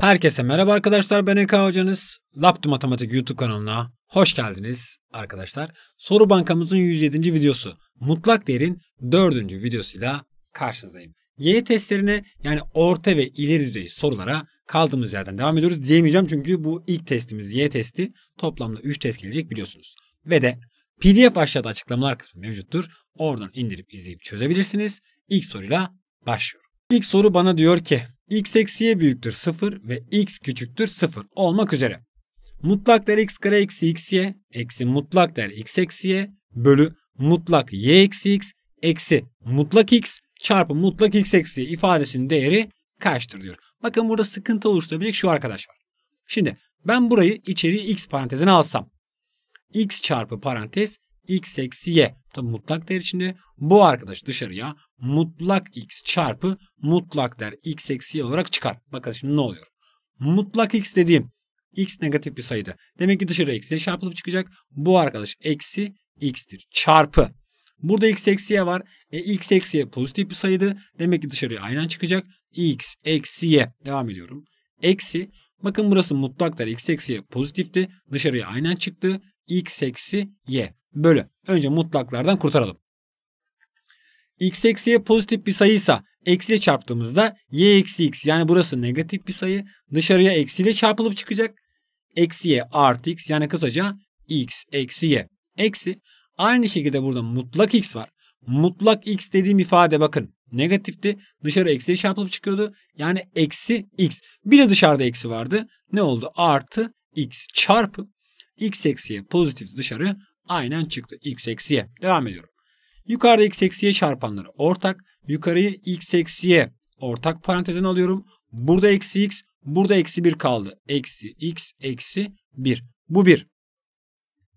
Herkese merhaba arkadaşlar ben Eka hocanız. Laptı Matematik YouTube kanalına hoş geldiniz arkadaşlar. Soru bankamızın 107. videosu mutlak değerin 4. videosuyla karşınızdayım. Y testlerine yani orta ve ileri düzey sorulara kaldığımız yerden devam ediyoruz diyemeyeceğim çünkü bu ilk testimiz Y testi. Toplamda 3 test gelecek biliyorsunuz. Ve de PDF aşağıda açıklamalar kısmı mevcuttur. Oradan indirip izleyip çözebilirsiniz. İlk soruyla başlıyorum. İlk soru bana diyor ki x eksiye büyüktür 0 ve x küçüktür 0 olmak üzere. Mutlak değer x kare eksi x y eksi mutlak değer x eksi y bölü mutlak y eksi x eksi mutlak x çarpı mutlak x eksi ifadesinin değeri kaçtır diyor. Bakın burada sıkıntı oluşturabilecek şu arkadaş var. Şimdi ben burayı içeri x parantezine alsam x çarpı parantez x eksi y Tabi mutlak değer içinde bu arkadaş dışarıya mutlak x çarpı mutlak değer x eksi y olarak çıkar. Bakalım şimdi ne oluyor? Mutlak x dediğim x negatif bir sayıda. Demek ki dışarıya eksiye çarpılıp çıkacak. Bu arkadaş eksi x'tir. Çarpı. Burada x eksiye var. E, x eksiye pozitif bir sayıdı. Demek ki dışarıya aynen çıkacak. x eksi y. Devam ediyorum. Eksi. Bakın burası mutlak değer x eksiye pozitifti. Dışarıya aynen çıktı. x eksi y bölü. Önce mutlaklardan kurtaralım. x eksiye pozitif bir sayıysa eksiyle çarptığımızda y eksi x yani burası negatif bir sayı dışarıya eksiyle çarpılıp çıkacak. Eksiye artı x yani kısaca x eksi y eksi. Aynı şekilde burada mutlak x var. Mutlak x dediğim ifade bakın negatifti. Dışarı eksiye çarpılıp çıkıyordu. Yani eksi x. Bir de dışarıda eksi vardı. Ne oldu? Artı x çarpı x eksiye pozitif dışarı Aynen çıktı x eksiye. Devam ediyorum. Yukarıda x eksiye çarpanları ortak. Yukarıyı x eksiye ortak parantezin alıyorum. Burada eksi x, burada eksi 1 kaldı. Eksi x eksi 1. Bu 1.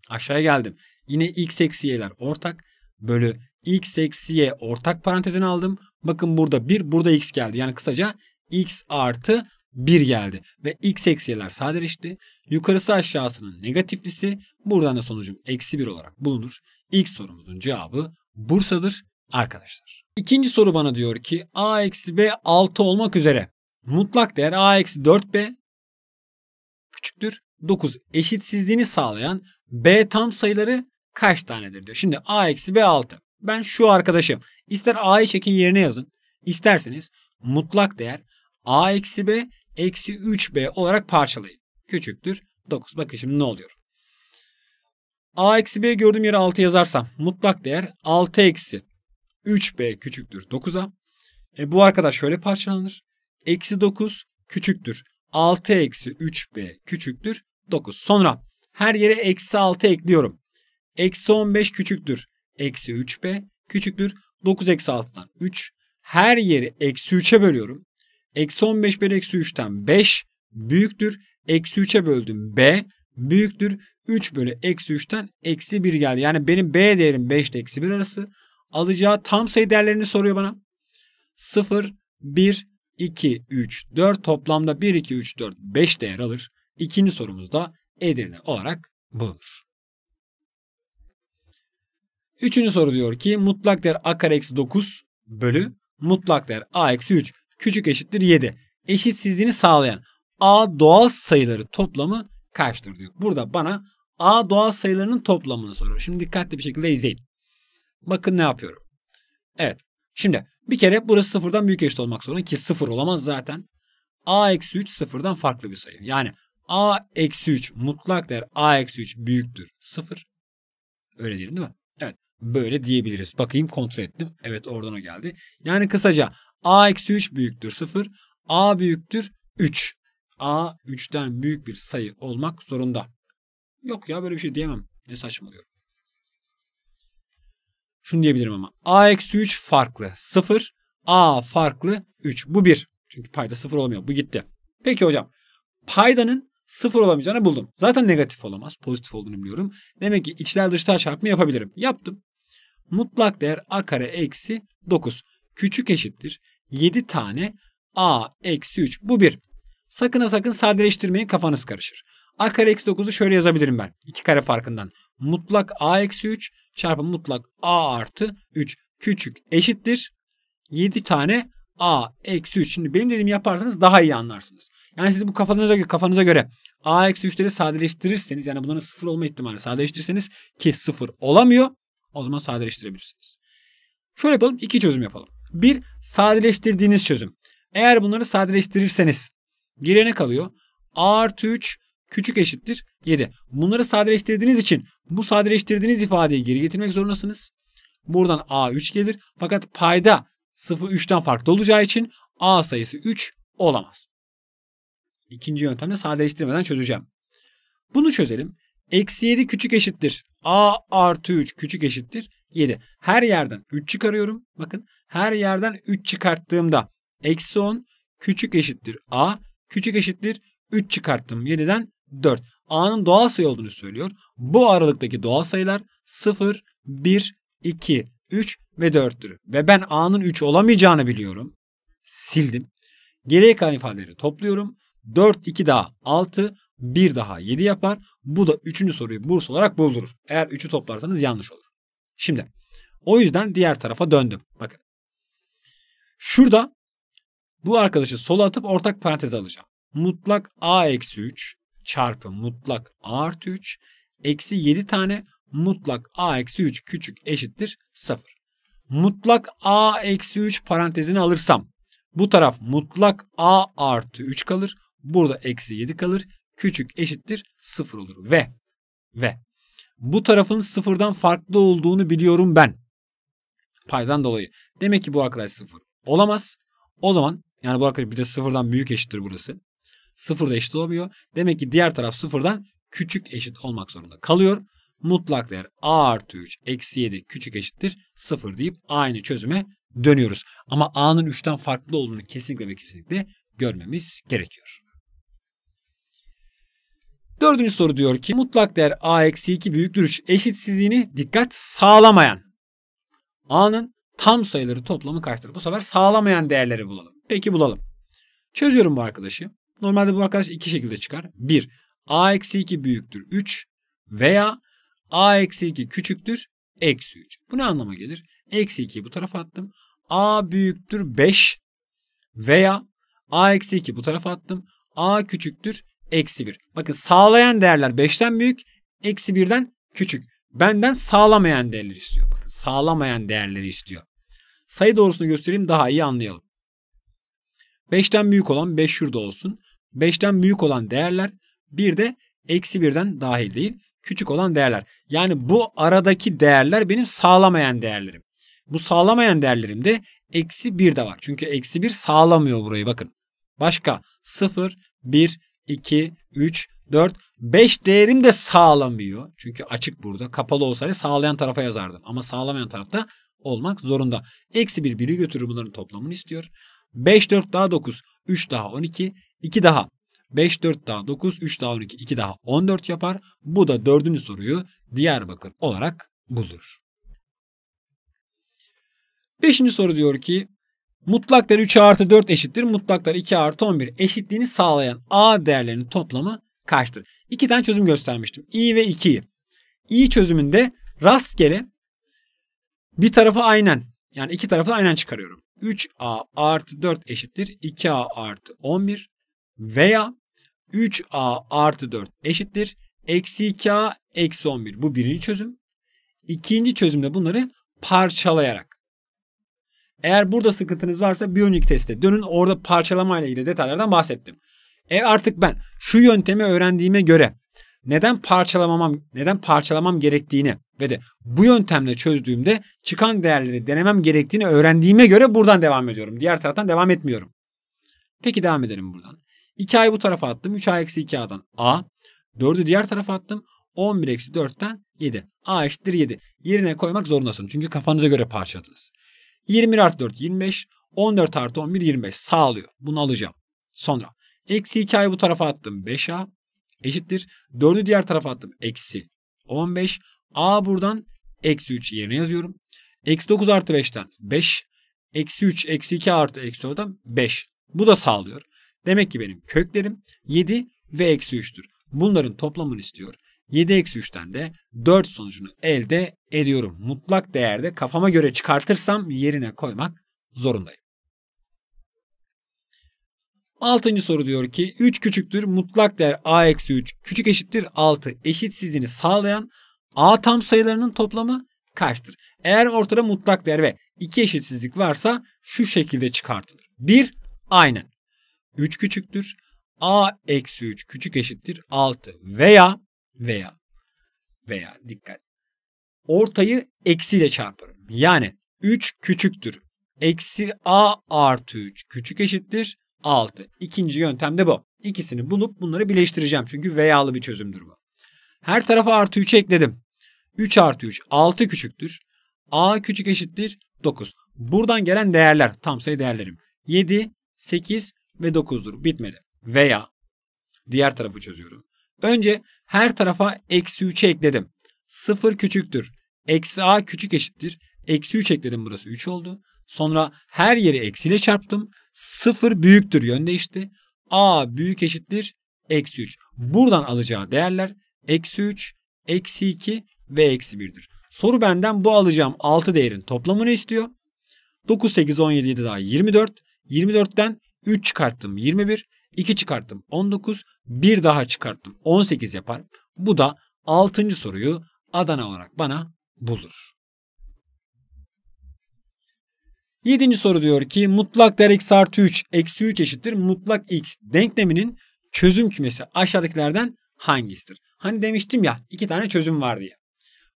Aşağıya geldim. Yine x eksi y'ler ortak. Bölü x eksi y ortak parantezin aldım. Bakın burada 1, burada x geldi. Yani kısaca x artı 1 geldi ve x eksiler sadeleşti. Yukarısı aşağısının negatiflisi buradan da sonucum eksi 1 olarak bulunur. İlk sorumuzun cevabı Bursa'dır arkadaşlar. İkinci soru bana diyor ki a eksi b 6 olmak üzere mutlak değer a eksi 4b küçüktür 9 eşitsizliğini sağlayan b tam sayıları kaç tanedir diyor. Şimdi a eksi b 6. Ben şu arkadaşım ister a'yı çekin yerine yazın isterseniz mutlak değer a eksi b eksi 3b olarak parçalayın. Küçüktür 9. Bakın şimdi ne oluyor? a eksi b gördüğüm yere 6 yazarsam mutlak değer 6 eksi 3b küçüktür 9'a. E, bu arkadaş şöyle parçalanır. Eksi 9 küçüktür 6 eksi 3b küçüktür 9. Sonra her yere eksi 6 ekliyorum. Eksi 15 küçüktür eksi 3b küçüktür 9 eksi 6'dan 3. Her yeri eksi 3'e bölüyorum. Eksi 15 bölü eksi 3'ten 5 büyüktür. Eksi 3'e böldüm B büyüktür. 3 bölü eksi 3'ten eksi 1 geldi. Yani benim B değerim 5 ile eksi 1 arası. Alacağı tam sayı değerlerini soruyor bana. 0, 1, 2, 3, 4 toplamda 1, 2, 3, 4, 5 değer alır. İkinci sorumuzda Edirne olarak bulunur. Üçüncü soru diyor ki mutlak değer a kare eksi 9 bölü mutlak değer a eksi 3 küçük eşittir 7. Eşitsizliğini sağlayan A doğal sayıları toplamı kaçtır diyor. Burada bana A doğal sayılarının toplamını soruyor. Şimdi dikkatli bir şekilde izleyin. Bakın ne yapıyorum. Evet. Şimdi bir kere burası sıfırdan büyük eşit olmak zorunda ki sıfır olamaz zaten. A eksi 3 sıfırdan farklı bir sayı. Yani A eksi 3 mutlak değer A eksi 3 büyüktür sıfır. Öyle diyelim değil mi? Evet. Böyle diyebiliriz. Bakayım kontrol ettim. Evet oradan o geldi. Yani kısaca a eksi 3 büyüktür 0. a büyüktür 3. a 3'ten büyük bir sayı olmak zorunda. Yok ya böyle bir şey diyemem. Ne saçmalıyorum. Şunu diyebilirim ama. a eksi 3 farklı 0. a farklı 3. Bu 1. Çünkü payda 0 olmuyor. Bu gitti. Peki hocam. Paydanın 0 olamayacağını buldum. Zaten negatif olamaz. Pozitif olduğunu biliyorum. Demek ki içler dışlar çarpımı yapabilirim. Yaptım. Mutlak değer a kare eksi 9 küçük eşittir 7 tane a eksi 3 bu 1. Sakın ha sakın sadeleştirmeyin kafanız karışır. a kare eksi 9'u şöyle yazabilirim ben. 2 kare farkından. Mutlak a eksi 3 çarpı mutlak a artı 3 küçük eşittir. 7 tane a eksi 3. Şimdi benim dediğimi yaparsanız daha iyi anlarsınız. Yani siz bu kafanıza göre, kafanıza göre a eksi 3'leri sadeleştirirseniz yani bunların sıfır olma ihtimali sadeleştirirseniz ki sıfır olamıyor. O zaman sadeleştirebilirsiniz. Şöyle yapalım. iki çözüm yapalım. Bir, sadeleştirdiğiniz çözüm. Eğer bunları sadeleştirirseniz girene kalıyor? A artı 3 küçük eşittir 7. Bunları sadeleştirdiğiniz için bu sadeleştirdiğiniz ifadeyi geri getirmek zorundasınız. Buradan A 3 gelir. Fakat payda 0 3'ten farklı olacağı için A sayısı 3 olamaz. İkinci yöntemle sadeleştirmeden çözeceğim. Bunu çözelim. Eksi 7 küçük eşittir. A artı 3 küçük eşittir 7. Her yerden 3 çıkarıyorum. Bakın her yerden 3 çıkarttığımda eksi 10 küçük eşittir a küçük eşittir 3 çıkarttım 7'den 4. a'nın doğal sayı olduğunu söylüyor. Bu aralıktaki doğal sayılar 0, 1, 2, 3 ve 4'tür. Ve ben a'nın 3 olamayacağını biliyorum. Sildim. Geriye kalan ifadeleri topluyorum. 4, 2 daha 6, 1 daha 7 yapar. Bu da 3. soruyu burs olarak buldurur. Eğer 3'ü toplarsanız yanlış olur. Şimdi o yüzden diğer tarafa döndüm. Bakın. Şurada bu arkadaşı sola atıp ortak parantez alacağım. Mutlak a eksi 3 çarpı mutlak a artı 3 eksi 7 tane mutlak a eksi 3 küçük eşittir 0. Mutlak a eksi 3 parantezini alırsam bu taraf mutlak a artı 3 kalır. Burada eksi 7 kalır. Küçük eşittir 0 olur. Ve ve bu tarafın sıfırdan farklı olduğunu biliyorum ben. Paydan dolayı. Demek ki bu arkadaş sıfır. Olamaz. O zaman yani bu arkadaş bir de sıfırdan büyük eşittir burası. Sıfır da eşit olamıyor. Demek ki diğer taraf sıfırdan küçük eşit olmak zorunda kalıyor. Mutlak değer a artı 3 eksi 7 küçük eşittir sıfır deyip aynı çözüme dönüyoruz. Ama a'nın 3'ten farklı olduğunu kesinlikle ve kesinlikle görmemiz gerekiyor. Dördüncü soru diyor ki mutlak değer a-2 büyüktür eşitsizliğini dikkat sağlamayan a'nın tam sayıları toplamı kaçtır? Bu sefer sağlamayan değerleri bulalım. Peki bulalım. Çözüyorum bu arkadaşı. Normalde bu arkadaş iki şekilde çıkar. 1. a-2 büyüktür 3 veya a-2 küçüktür eksi 3. Bu ne anlama gelir? Eksi 2'yi bu tarafa attım. a büyüktür 5 veya a eksi 2 bu tarafa attım. a küçüktür eksi 1. Bakın sağlayan değerler 5'ten büyük, eksi 1'den küçük. Benden sağlamayan değerleri istiyor. Bakın sağlamayan değerleri istiyor. Sayı doğrusunu göstereyim daha iyi anlayalım. 5'ten büyük olan 5 şurada olsun. 5'ten büyük olan değerler bir de eksi 1'den dahil değil küçük olan değerler. Yani bu aradaki değerler benim sağlamayan değerlerim. Bu sağlamayan değerlerimde eksi 1 de var. Çünkü eksi 1 sağlamıyor burayı bakın. Başka 0, 1, 2, 3, 4, 5 değerim de sağlamıyor. Çünkü açık burada. Kapalı olsaydı sağlayan tarafa yazardım. Ama sağlamayan tarafta olmak zorunda. Eksi 1 1'i götürür bunların toplamını istiyor. 5, 4 daha 9, 3 daha 12, 2 daha 5, 4 daha 9, 3 daha 12, 2 daha 14 yapar. Bu da dördüncü soruyu Diyarbakır olarak bulur. Beşinci soru diyor ki Mutlaklar 3 artı 4 eşittir. Mutlaklar 2 artı 11 eşitliğini sağlayan A değerlerinin toplamı kaçtır? İki tane çözüm göstermiştim. i ve 2'yi. i çözümünde rastgele bir tarafı aynen yani iki tarafı da aynen çıkarıyorum. 3A artı 4 eşittir 2A artı 11 veya 3A artı 4 eşittir eksi 2A eksi 11. Bu birinci çözüm. İkinci çözümde bunları parçalayarak eğer burada sıkıntınız varsa bir önceki teste dönün. Orada ile ilgili detaylardan bahsettim. E artık ben şu yöntemi öğrendiğime göre neden parçalamamam, neden parçalamam gerektiğini ve de bu yöntemle çözdüğümde çıkan değerleri denemem gerektiğini öğrendiğime göre buradan devam ediyorum. Diğer taraftan devam etmiyorum. Peki devam edelim buradan. 2 ay bu tarafa attım. 3 ay eksi 2 a'dan a. 4'ü diğer tarafa attım. 11 eksi 4'ten 7. a eşittir 7. Yerine koymak zorundasın. Çünkü kafanıza göre parçaladınız. 21 artı 4 25. 14 artı 11 25 sağlıyor. Bunu alacağım. Sonra eksi 2a'yı bu tarafa attım 5a eşittir. 4'ü diğer tarafa attım eksi 15. a buradan eksi 3 yerine yazıyorum. Eksi 9 artı 5'ten 5. Eksi 3 eksi 2 artı eksi 4'ten 5. Bu da sağlıyor. Demek ki benim köklerim 7 ve eksi 3'tür. Bunların toplamını istiyor. 7-3'ten de 4 sonucunu elde ediyorum. Mutlak değerde kafama göre çıkartırsam yerine koymak zorundayım. Altıncı soru diyor ki 3 küçüktür mutlak değer a-3 küçük eşittir 6 eşitsizliğini sağlayan a tam sayılarının toplamı kaçtır? Eğer ortada mutlak değer ve 2 eşitsizlik varsa şu şekilde çıkartılır. 1 aynen 3 küçüktür a-3 küçük eşittir 6 veya veya veya dikkat. Ortayı eksiyle çarpıyorum. Yani 3 küçüktür. Eksi a artı 3 küçük eşittir 6. İkinci yöntem de bu. İkisini bulup bunları birleştireceğim. Çünkü veyalı bir çözümdür bu. Her tarafa artı 3 ekledim. 3 artı 3 6 küçüktür. a küçük eşittir 9. Buradan gelen değerler tam sayı değerlerim. 7, 8 ve 9'dur. Bitmedi. Veya diğer tarafı çözüyorum. Önce her tarafa eksi 3'ü ekledim. 0 küçüktür. Eksi a küçük eşittir. Eksi 3 ekledim burası 3 oldu. Sonra her yeri eksiyle çarptım. 0 büyüktür yön değişti. a büyük eşittir. Eksi 3. Buradan alacağı değerler eksi 3, eksi 2 ve eksi 1'dir. Soru benden bu alacağım 6 değerin toplamını istiyor. 9, 8, 17, 7 daha 24. 24'ten 3 çıkarttım 21. 2 çıkarttım 19, bir daha çıkarttım 18 yapar. Bu da 6. soruyu Adana olarak bana bulur. 7. soru diyor ki mutlak değer x artı 3 eksi 3 eşittir mutlak x denkleminin çözüm kümesi aşağıdakilerden hangisidir? Hani demiştim ya iki tane çözüm var diye.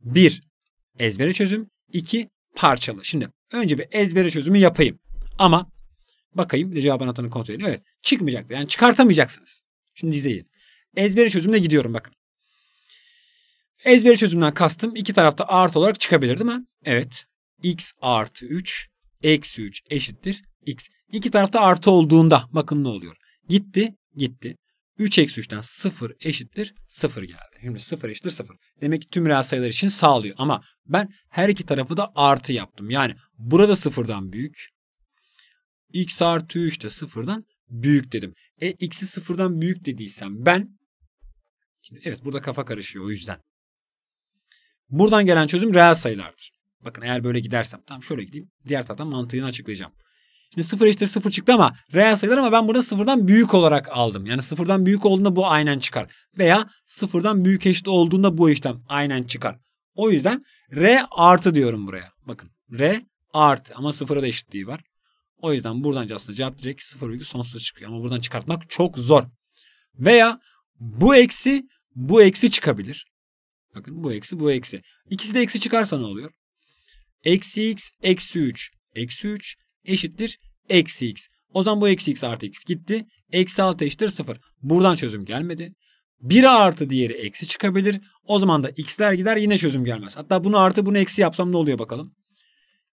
1. Ezbere çözüm. 2. Parçalı. Şimdi önce bir ezbere çözümü yapayım. Ama Bakayım bir de cevap anahtarını kontrol edeyim. Evet çıkmayacaktır. Yani çıkartamayacaksınız. Şimdi izleyin. Ezberi çözümle gidiyorum bakın. Ezberi çözümden kastım iki tarafta artı olarak çıkabilir değil mi? Evet. X artı 3 eksi 3 eşittir x. İki tarafta artı olduğunda bakın ne oluyor. Gitti gitti. 3 eksi 3'ten 0 eşittir 0 geldi. Şimdi 0 eşittir 0. Demek ki tüm reel sayılar için sağlıyor. Ama ben her iki tarafı da artı yaptım. Yani burada 0'dan büyük, x artı 3 de sıfırdan büyük dedim. E x'i sıfırdan büyük dediysem ben şimdi evet burada kafa karışıyor o yüzden. Buradan gelen çözüm reel sayılardır. Bakın eğer böyle gidersem tamam şöyle gideyim. Diğer taraftan mantığını açıklayacağım. Şimdi sıfır işte sıfır çıktı ama reel sayılar ama ben burada sıfırdan büyük olarak aldım. Yani sıfırdan büyük olduğunda bu aynen çıkar. Veya sıfırdan büyük eşit olduğunda bu işlem aynen çıkar. O yüzden R artı diyorum buraya. Bakın R artı ama sıfıra da eşitliği var. O yüzden buradan aslında cevap direkt 0, sonsuz çıkıyor. Ama buradan çıkartmak çok zor. Veya bu eksi bu eksi çıkabilir. Bakın bu eksi bu eksi. İkisi de eksi çıkarsa ne oluyor? Eksi x eksi 3. Eksi 3 eşittir eksi x. O zaman bu eksi x artı x gitti. Eksi 6 eşittir 0. Buradan çözüm gelmedi. 1 artı diğeri eksi çıkabilir. O zaman da x'ler gider yine çözüm gelmez. Hatta bunu artı bunu eksi yapsam ne oluyor bakalım.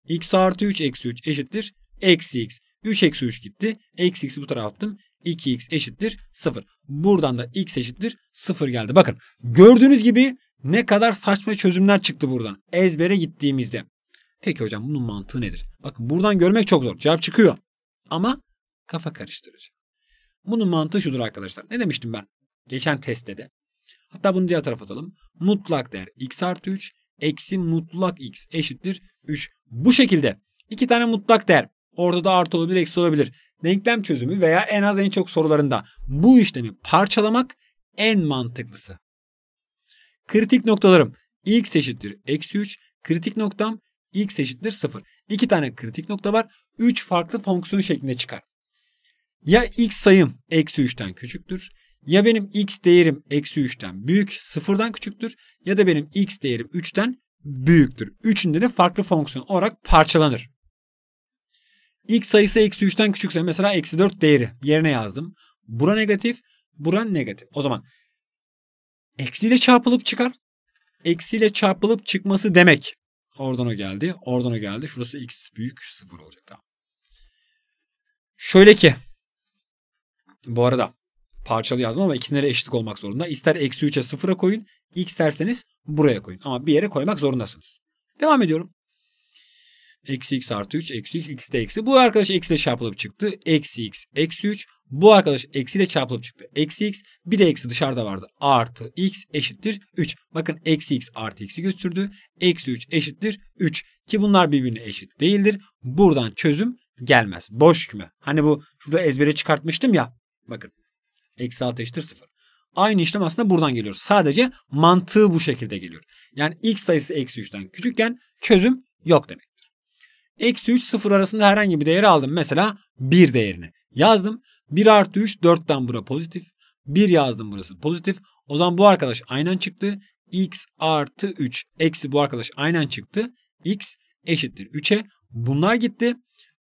x artı 3 eksi 3 eşittir Eksi x. 3 eksi 3 gitti. Eksi x'i bu tarafa attım. 2x eşittir 0. Buradan da x eşittir 0 geldi. Bakın gördüğünüz gibi ne kadar saçma çözümler çıktı buradan. Ezbere gittiğimizde. Peki hocam bunun mantığı nedir? Bakın buradan görmek çok zor. Cevap çıkıyor. Ama kafa karıştırıcı. Bunun mantığı şudur arkadaşlar. Ne demiştim ben? Geçen testte de. Hatta bunu diğer tarafa atalım. Mutlak değer x artı 3 eksi mutlak x eşittir 3. Bu şekilde iki tane mutlak değer Orada da artı olabilir, eksi olabilir. Denklem çözümü veya en az en çok sorularında bu işlemi parçalamak en mantıklısı. Kritik noktalarım x eşittir eksi 3, kritik noktam x eşittir 0. İki tane kritik nokta var. Üç farklı fonksiyon şeklinde çıkar. Ya x sayım eksi 3'ten küçüktür. Ya benim x değerim eksi 3'ten büyük, 0'dan küçüktür. Ya da benim x değerim 3'ten büyüktür. Üçünde de farklı fonksiyon olarak parçalanır x sayısı eksi 3'ten küçükse mesela eksi 4 değeri yerine yazdım. Bura negatif, buran negatif. O zaman eksiyle çarpılıp çıkar. Eksiyle çarpılıp çıkması demek. Oradan o geldi, oradan o geldi. Şurası x büyük 0 olacak. Tamam. Şöyle ki bu arada parçalı yazdım ama ikisine de eşitlik olmak zorunda. İster eksi 3'e 0'a koyun, x derseniz buraya koyun. Ama bir yere koymak zorundasınız. Devam ediyorum. Eksi x artı 3 eksi x x de eksi. Bu arkadaş eksi ile çarpılıp çıktı. Eksi x eksi 3. Bu arkadaş eksi ile çarpılıp çıktı. Eksi x. Bir de eksi dışarıda vardı. Artı x eşittir 3. Bakın eksi x artı x'i götürdü. Eksi 3 eşittir 3. Ki bunlar birbirine eşit değildir. Buradan çözüm gelmez. Boş küme. Hani bu şurada ezbere çıkartmıştım ya. Bakın. Eksi 6 eşittir 0. Aynı işlem aslında buradan geliyor. Sadece mantığı bu şekilde geliyor. Yani x sayısı eksi 3'ten küçükken çözüm yok demek. Eksi 3 0 arasında herhangi bir değeri aldım. Mesela 1 değerini yazdım. 1 artı 3 4'ten bura pozitif. 1 yazdım burası pozitif. O zaman bu arkadaş aynen çıktı. X artı 3 eksi bu arkadaş aynen çıktı. X eşittir 3'e. Bunlar gitti.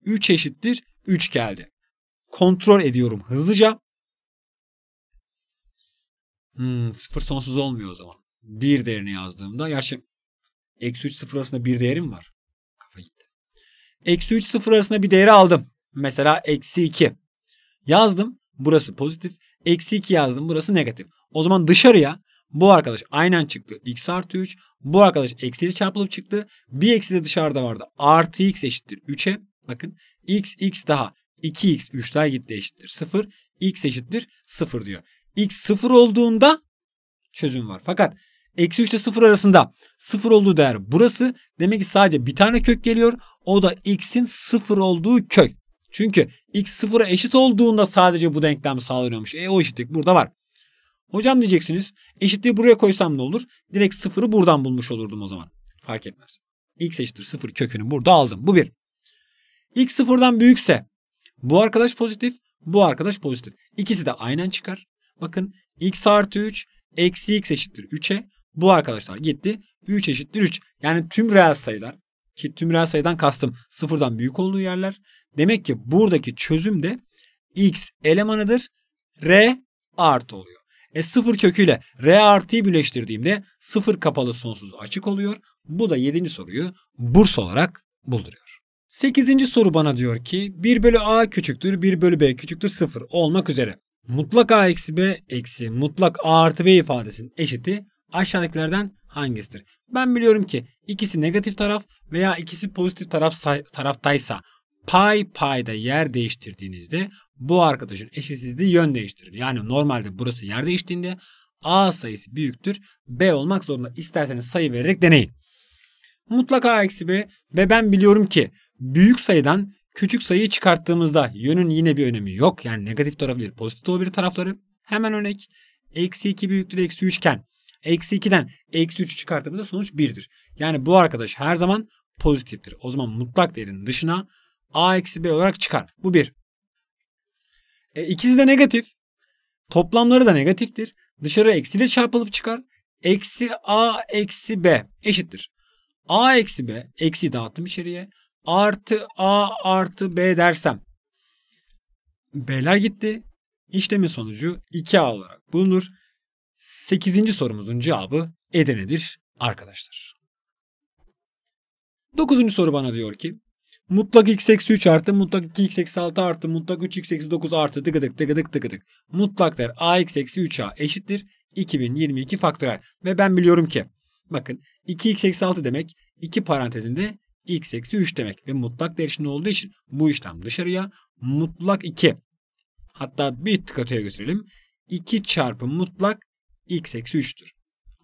3 eşittir 3 geldi. Kontrol ediyorum hızlıca. Hmm, sıfır sonsuz olmuyor o zaman. 1 değerini yazdığımda. Gerçi eksi 3 sıfır arasında 1 değerim var. Eksi 3 sıfır arasında bir değeri aldım. Mesela eksi 2. Yazdım. Burası pozitif. Eksi 2 yazdım. Burası negatif. O zaman dışarıya bu arkadaş aynen çıktı. X artı 3. Bu arkadaş eksiyle çarpılıp çıktı. Bir eksi de dışarıda vardı. Artı x eşittir 3'e. Bakın x x daha. 2x 3 daha gitti eşittir 0. x eşittir 0 diyor. x 0 olduğunda çözüm var. Fakat Eksi 3 ile 0 arasında 0 olduğu değer burası. Demek ki sadece bir tane kök geliyor. O da x'in 0 olduğu kök. Çünkü x sıfıra eşit olduğunda sadece bu denklem sağlanıyormuş. E o eşitlik burada var. Hocam diyeceksiniz eşitliği buraya koysam ne olur? Direkt sıfırı buradan bulmuş olurdum o zaman. Fark etmez. x eşittir sıfır kökünü burada aldım. Bu bir. x sıfırdan büyükse bu arkadaş pozitif, bu arkadaş pozitif. İkisi de aynen çıkar. Bakın x artı 3 eksi x eşittir 3'e. Bu arkadaşlar gitti. 3 eşittir 3. Yani tüm reel sayılar ki tüm reel sayıdan kastım sıfırdan büyük olduğu yerler. Demek ki buradaki çözüm de x elemanıdır. R artı oluyor. E sıfır köküyle R artıyı birleştirdiğimde sıfır kapalı sonsuz açık oluyor. Bu da 7. soruyu burs olarak bulduruyor. 8. soru bana diyor ki 1 bölü a küçüktür 1 bölü b küçüktür 0 olmak üzere. Mutlak a eksi b eksi mutlak a artı b ifadesinin eşiti aşağıdakilerden hangisidir? Ben biliyorum ki ikisi negatif taraf veya ikisi pozitif taraf taraftaysa pay payda yer değiştirdiğinizde bu arkadaşın eşitsizliği yön değiştirir. Yani normalde burası yer değiştiğinde A sayısı büyüktür. B olmak zorunda. İsterseniz sayı vererek deneyin. Mutlaka eksi B ve ben biliyorum ki büyük sayıdan küçük sayıyı çıkarttığımızda yönün yine bir önemi yok. Yani negatif tarafı değil pozitif olabilir tarafları. Hemen örnek. Eksi 2 büyüktür eksi 3 iken Eksi 2'den eksi 3'ü çıkarttığımızda sonuç 1'dir. Yani bu arkadaş her zaman pozitiftir. O zaman mutlak değerin dışına a eksi b olarak çıkar. Bu 1. E, ikisi de negatif. Toplamları da negatiftir. Dışarı eksiyle çarpılıp çıkar. Eksi a eksi b eşittir. a eksi b eksi dağıttım içeriye. Artı a artı b dersem. B'ler gitti. İşlemin sonucu 2a olarak bulunur. 8. sorumuzun cevabı Edirne'dir arkadaşlar. 9. soru bana diyor ki mutlak x eksi 3 artı mutlak 2 x eksi 6 artı mutlak 3 x eksi 9 artı tıkıdık tıkıdık tıkıdık mutlak der a x eksi 3a eşittir 2022 faktörel ve ben biliyorum ki bakın 2 x eksi 6 demek 2 parantezinde x eksi 3 demek ve mutlak değer için olduğu için bu işlem dışarıya mutlak 2 hatta bir tık öteye götürelim 2 çarpı mutlak x eksi 3'tür.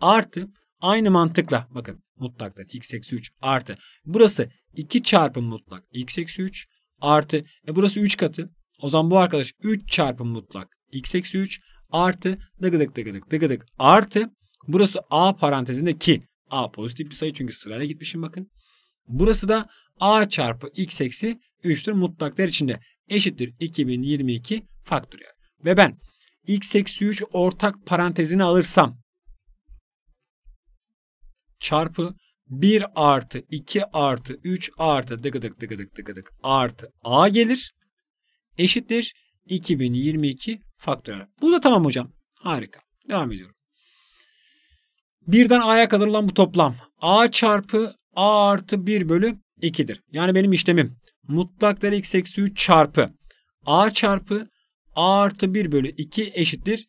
Artı aynı mantıkla bakın mutlaktan x eksi 3 artı. Burası 2 çarpı mutlak x eksi 3 artı. E burası 3 katı. O zaman bu arkadaş 3 çarpı mutlak x eksi 3 artı dıgıdık dıgıdık dıgıdık artı. Burası a parantezinde ki a pozitif bir sayı çünkü sırayla gitmişim bakın. Burası da a çarpı x eksi 3'tür mutlaklar içinde eşittir 2022 faktöriyel. Ve ben x eksi 3 ortak parantezini alırsam çarpı 1 artı 2 artı 3 artı dıgıdık dıgıdık dıgıdık artı a gelir eşittir 2022 faktör Bu da tamam hocam. Harika. Devam ediyorum. Birden a'ya kadar olan bu toplam a çarpı a artı 1 bölü 2'dir. Yani benim işlemim mutlak değer x eksi 3 çarpı a çarpı a artı 1 bölü 2 eşittir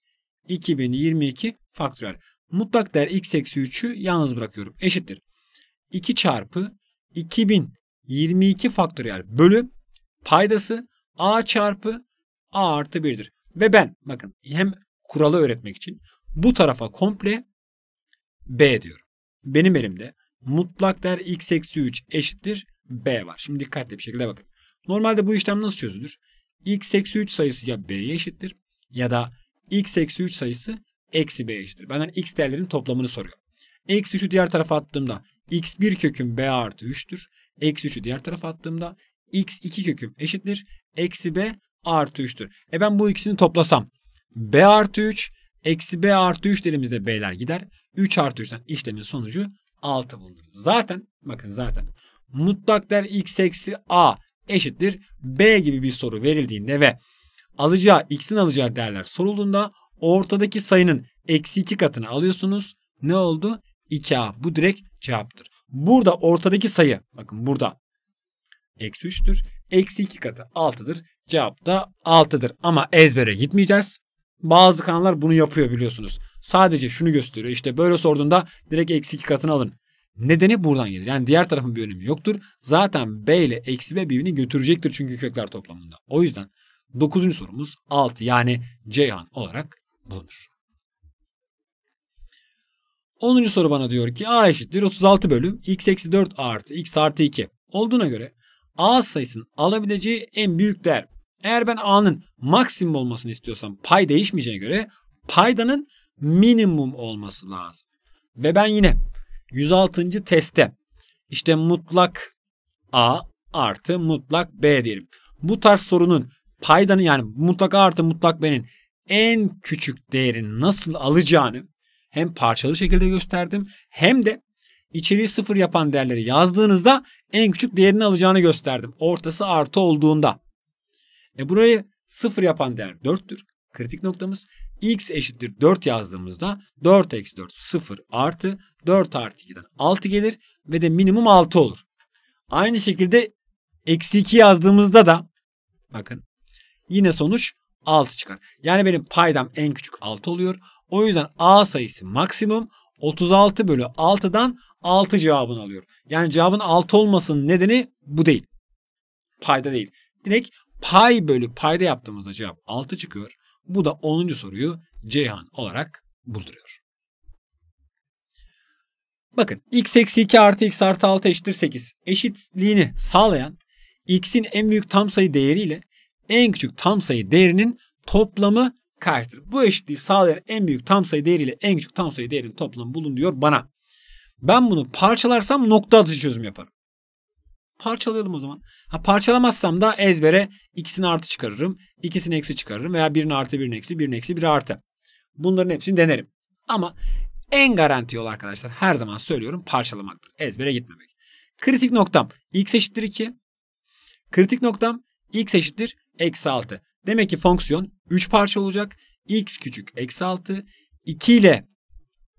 2022 faktörel. Mutlak değer x eksi 3'ü yalnız bırakıyorum. Eşittir. 2 çarpı 2022 faktöriyel bölü paydası a çarpı a artı 1'dir. Ve ben bakın hem kuralı öğretmek için bu tarafa komple b diyorum. Benim elimde mutlak değer x eksi 3 eşittir b var. Şimdi dikkatli bir şekilde bakın. Normalde bu işlem nasıl çözülür? x eksi 3 sayısı ya b'ye eşittir ya da x eksi 3 sayısı eksi b'ye eşittir. Benden x değerlerinin toplamını soruyor. Eksi 3'ü diğer tarafa attığımda x1 köküm b artı 3'tür. Eksi 3'ü diğer tarafa attığımda x2 köküm eşittir. Eksi b artı 3'tür. E ben bu ikisini toplasam b artı 3 eksi b artı 3 dediğimizde b'ler gider. 3 artı 3'ten işlemin sonucu 6 bulunur. Zaten bakın zaten mutlak değer x eksi a eşittir B gibi bir soru verildiğinde ve alacağı x'in alacağı değerler sorulduğunda ortadaki sayının eksi 2 katını alıyorsunuz. Ne oldu? 2a bu direkt cevaptır. Burada ortadaki sayı bakın burada eksi 3'tür. Eksi 2 katı 6'dır. Cevap da 6'dır. Ama ezbere gitmeyeceğiz. Bazı kanallar bunu yapıyor biliyorsunuz. Sadece şunu gösteriyor. İşte böyle sorduğunda direkt eksi 2 katını alın. Nedeni buradan gelir. Yani diğer tarafın bir önemi yoktur. Zaten B ile eksi B birbirini götürecektir çünkü kökler toplamında. O yüzden 9. sorumuz 6 yani Ceyhan olarak bulunur. 10. soru bana diyor ki A eşittir 36 bölü x eksi 4 artı x artı 2 olduğuna göre A sayısının alabileceği en büyük değer. Eğer ben A'nın maksimum olmasını istiyorsam pay değişmeyeceğine göre paydanın minimum olması lazım. Ve ben yine 106. teste, işte mutlak A artı mutlak B diyelim. Bu tarz sorunun paydanı yani mutlak A artı mutlak B'nin en küçük değerini nasıl alacağını hem parçalı şekilde gösterdim hem de içeriği sıfır yapan değerleri yazdığınızda en küçük değerini alacağını gösterdim. Ortası artı olduğunda. E burayı sıfır yapan değer 4'tür. Kritik noktamız x eşittir 4 yazdığımızda 4 eksi 4 0 artı 4 artı 2'den 6 gelir ve de minimum 6 olur. Aynı şekilde eksi 2 yazdığımızda da bakın yine sonuç 6 çıkar. Yani benim paydam en küçük 6 oluyor. O yüzden a sayısı maksimum 36 bölü 6'dan 6 cevabını alıyor. Yani cevabın 6 olmasının nedeni bu değil. Payda değil. Direkt pay bölü payda yaptığımızda cevap 6 çıkıyor. Bu da 10. soruyu Ceyhan olarak bulduruyor. Bakın x eksi 2 artı x artı 6 eşittir 8 eşitliğini sağlayan x'in en büyük tam sayı değeriyle en küçük tam sayı değerinin toplamı kaçtır? Bu eşitliği sağlayan en büyük tam sayı değeriyle en küçük tam sayı değerinin toplamı bulun diyor bana. Ben bunu parçalarsam nokta atışı çözüm yaparım parçalayalım o zaman. Ha, parçalamazsam da ezbere ikisini artı çıkarırım. ikisini eksi çıkarırım veya birini artı birini eksi birini eksi biri artı. Bunların hepsini denerim. Ama en garanti yol arkadaşlar her zaman söylüyorum parçalamaktır. Ezbere gitmemek. Kritik noktam x eşittir 2. Kritik noktam x eşittir eksi 6. Demek ki fonksiyon 3 parça olacak. x küçük eksi 6. 2 ile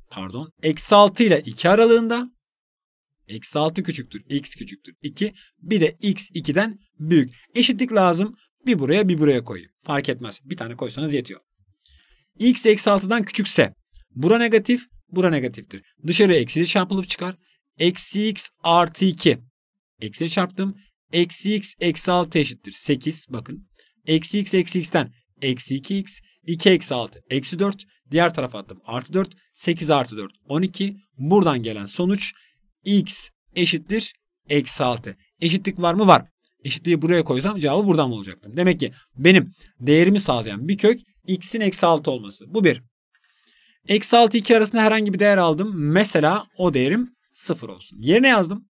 pardon eksi 6 ile 2 aralığında Eksi 6 küçüktür. X küçüktür. 2. Bir de X 2'den büyük. Eşitlik lazım. Bir buraya bir buraya koyayım. Fark etmez. Bir tane koysanız yetiyor. X eksi 6'dan küçükse bura negatif, bura negatiftir. Dışarı eksili çarpılıp çıkar. Eksi X artı 2. Eksiye çarptım. Eksi X eksi 6 eşittir. 8 bakın. Eksi X eksi X'ten eksi 2X. 2 eksi 6 eksi 4. Diğer tarafa attım. Artı 4. 8 artı 4. 12. Buradan gelen sonuç x eşittir eksi 6. Eşitlik var mı? Var. Eşitliği buraya koysam cevabı buradan bulacaktım. Demek ki benim değerimi sağlayan bir kök x'in eksi 6 olması. Bu bir. Eksi 6 2 arasında herhangi bir değer aldım. Mesela o değerim 0 olsun. Yerine yazdım.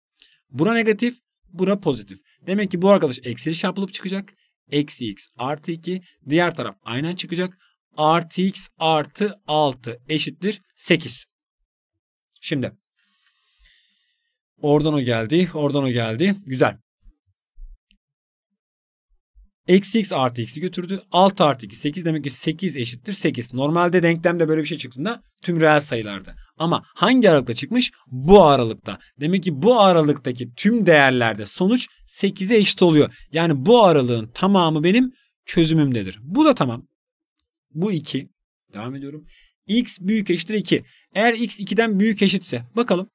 Bura negatif, bura pozitif. Demek ki bu arkadaş eksiye çarpılıp çıkacak. Eksi x artı 2. Diğer taraf aynen çıkacak. Artı x artı 6 eşittir 8. Şimdi Oradan o geldi. Oradan o geldi. Güzel. Eksi x artı x'i götürdü. 6 artı 2 8 demek ki 8 eşittir 8. Normalde denklemde böyle bir şey çıktığında tüm reel sayılarda. Ama hangi aralıkta çıkmış? Bu aralıkta. Demek ki bu aralıktaki tüm değerlerde sonuç 8'e eşit oluyor. Yani bu aralığın tamamı benim çözümümdedir. Bu da tamam. Bu 2. Devam ediyorum. x büyük eşittir 2. Eğer x 2'den büyük eşitse bakalım.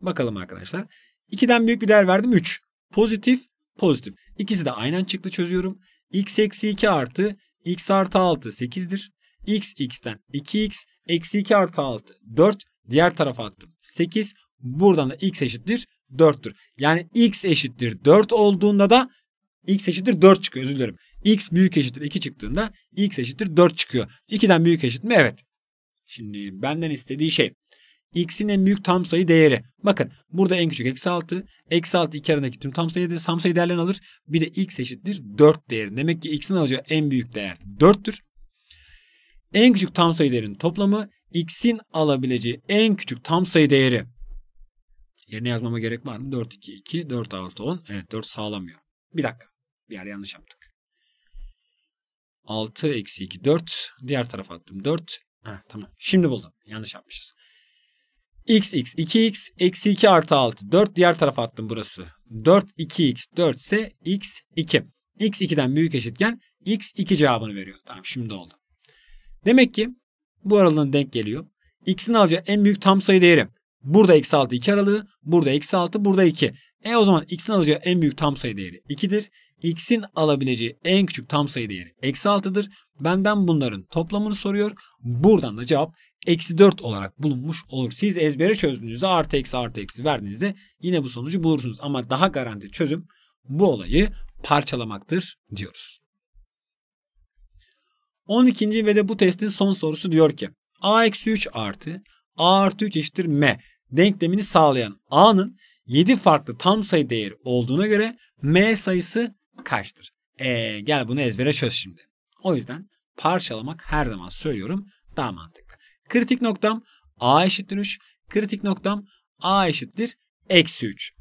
Bakalım arkadaşlar. 2'den büyük bir değer verdim 3. Pozitif, pozitif. İkisi de aynen çıktı çözüyorum. x eksi 2 artı x artı 6 8'dir. x x'ten 2x eksi 2 artı 6 4. Diğer tarafa attım 8. Buradan da x eşittir 4'tür. Yani x eşittir 4 olduğunda da x eşittir 4 çıkıyor özür dilerim. x büyük eşittir 2 çıktığında x eşittir 4 çıkıyor. 2'den büyük eşit mi? Evet. Şimdi benden istediği şey x'in en büyük tam sayı değeri. Bakın burada en küçük eksi 6. Eksi 6 iki arasındaki tüm tam sayı, tam sayı değerlerini alır. Bir de x eşittir 4 değeri. Demek ki x'in alacağı en büyük değer 4'tür. En küçük tam sayı değerinin toplamı x'in alabileceği en küçük tam sayı değeri. Yerine yazmama gerek var mı? 4, 2, 2, 4, 6, 10. Evet 4 sağlamıyor. Bir dakika. Bir yer yanlış yaptık. 6, eksi 2, 4. Diğer tarafa attım. 4. Ha, tamam. Şimdi buldum. Yanlış yapmışız x x 2x eksi 2 artı 6 4 diğer tarafa attım burası. 4 2x 4 ise x 2. x 2'den büyük eşitken x 2 cevabını veriyor. Tamam şimdi oldu. Demek ki bu aralığın denk geliyor. x'in alacağı en büyük tam sayı değeri. Burada eksi 6 2 aralığı. Burada eksi 6 burada 2. E o zaman x'in alacağı en büyük tam sayı değeri 2'dir. x'in alabileceği en küçük tam sayı değeri eksi 6'dır. Benden bunların toplamını soruyor. Buradan da cevap eksi 4 olarak bulunmuş olur. Siz ezbere çözdüğünüzde artı eksi artı eksi verdiğinizde yine bu sonucu bulursunuz. Ama daha garanti çözüm bu olayı parçalamaktır diyoruz. 12. ve de bu testin son sorusu diyor ki a eksi 3 artı a artı 3 eşittir m denklemini sağlayan a'nın 7 farklı tam sayı değeri olduğuna göre m sayısı kaçtır? Ee, gel bunu ezbere çöz şimdi. O yüzden parçalamak her zaman söylüyorum daha mantıklı. Kritik noktam a eşittir 3. Kritik noktam a eşittir eksi 3.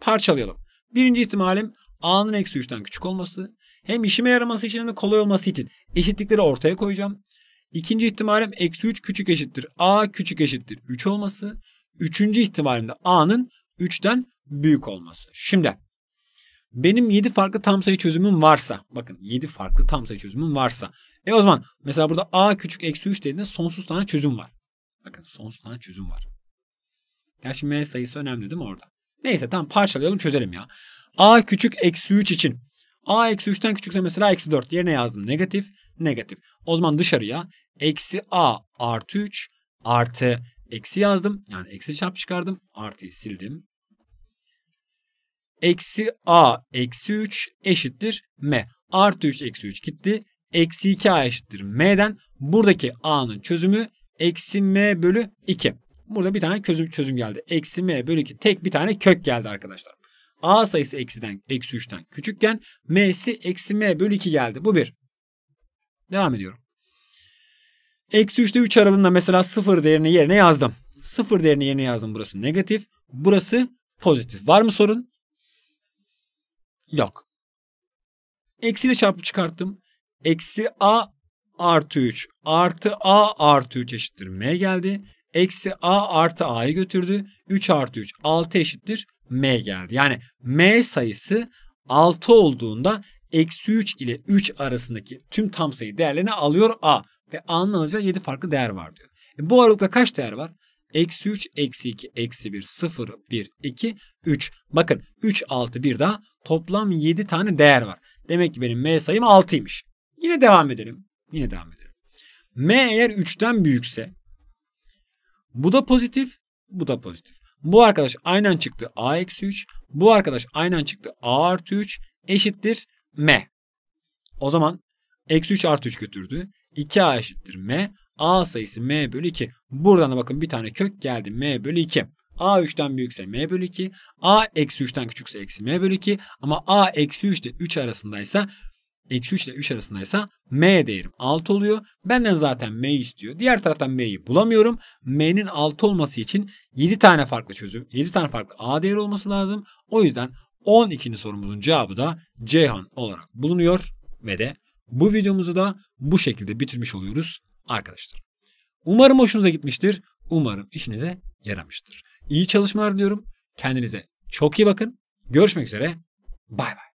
Parçalayalım. Birinci ihtimalim a'nın eksi 3'ten küçük olması. Hem işime yaraması için hem de kolay olması için eşitlikleri ortaya koyacağım. İkinci ihtimalim eksi 3 küçük eşittir a küçük eşittir 3 olması. Üçüncü ihtimalimde a'nın 3'ten büyük olması. Şimdi benim 7 farklı tam sayı çözümüm varsa bakın 7 farklı tam sayı çözümüm varsa e o zaman mesela burada a küçük eksi 3 dediğinde sonsuz tane çözüm var. Bakın sonsuz tane çözüm var. Gerçi m sayısı önemli değil mi orada? Neyse tamam parçalayalım çözelim ya. a küçük eksi 3 için a eksi 3'ten küçükse mesela eksi 4 yerine yazdım negatif negatif. O zaman dışarıya eksi a artı 3 artı eksi yazdım. Yani eksi çarp çıkardım artıyı sildim. Eksi a eksi 3 eşittir m. Artı 3 eksi 3 gitti eksi 2a eşittir m'den buradaki a'nın çözümü eksi m bölü 2. Burada bir tane çözüm, çözüm geldi. Eksi m bölü 2 tek bir tane kök geldi arkadaşlar. a sayısı eksiden, eksi 3'ten küçükken m'si eksi m bölü 2 geldi. Bu bir. Devam ediyorum. Eksi 3'te 3 aralığında mesela 0 değerini yerine yazdım. 0 değerini yerine yazdım. Burası negatif. Burası pozitif. Var mı sorun? Yok. Eksiyle çarpıp çıkarttım. Eksi a artı 3 artı a artı 3 eşittir m geldi. Eksi a artı a'yı götürdü. 3 artı 3 6 eşittir m geldi. Yani m sayısı 6 olduğunda eksi 3 ile 3 arasındaki tüm tam sayı değerlerini alıyor a. Ve a'nın alacağı 7 farklı değer var diyor. E bu aralıkta kaç değer var? Eksi 3, eksi 2, eksi 1, 0, 1, 2, 3. Bakın 3, 6, 1 daha toplam 7 tane değer var. Demek ki benim m sayım 6'ymış. Yine devam edelim. Yine devam edelim. M eğer 3'ten büyükse bu da pozitif, bu da pozitif. Bu arkadaş aynen çıktı A eksi 3. Bu arkadaş aynen çıktı A artı 3 eşittir M. O zaman eksi 3 artı 3 götürdü. 2A eşittir M. A sayısı M bölü 2. Buradan da bakın bir tane kök geldi. M bölü 2. A 3'ten büyükse M bölü 2. A eksi 3'ten küçükse eksi M bölü 2. Ama A eksi 3 ile 3 arasındaysa Eksi 3 ile 3 arasındaysa m değerim 6 oluyor. Benden zaten m istiyor. Diğer taraftan m'yi bulamıyorum. m'nin 6 olması için 7 tane farklı çözüm, 7 tane farklı a değer olması lazım. O yüzden 12. sorumuzun cevabı da Ceyhan olarak bulunuyor ve de bu videomuzu da bu şekilde bitirmiş oluyoruz arkadaşlar. Umarım hoşunuza gitmiştir. Umarım işinize yaramıştır. İyi çalışmalar diliyorum. Kendinize çok iyi bakın. Görüşmek üzere. Bay bay.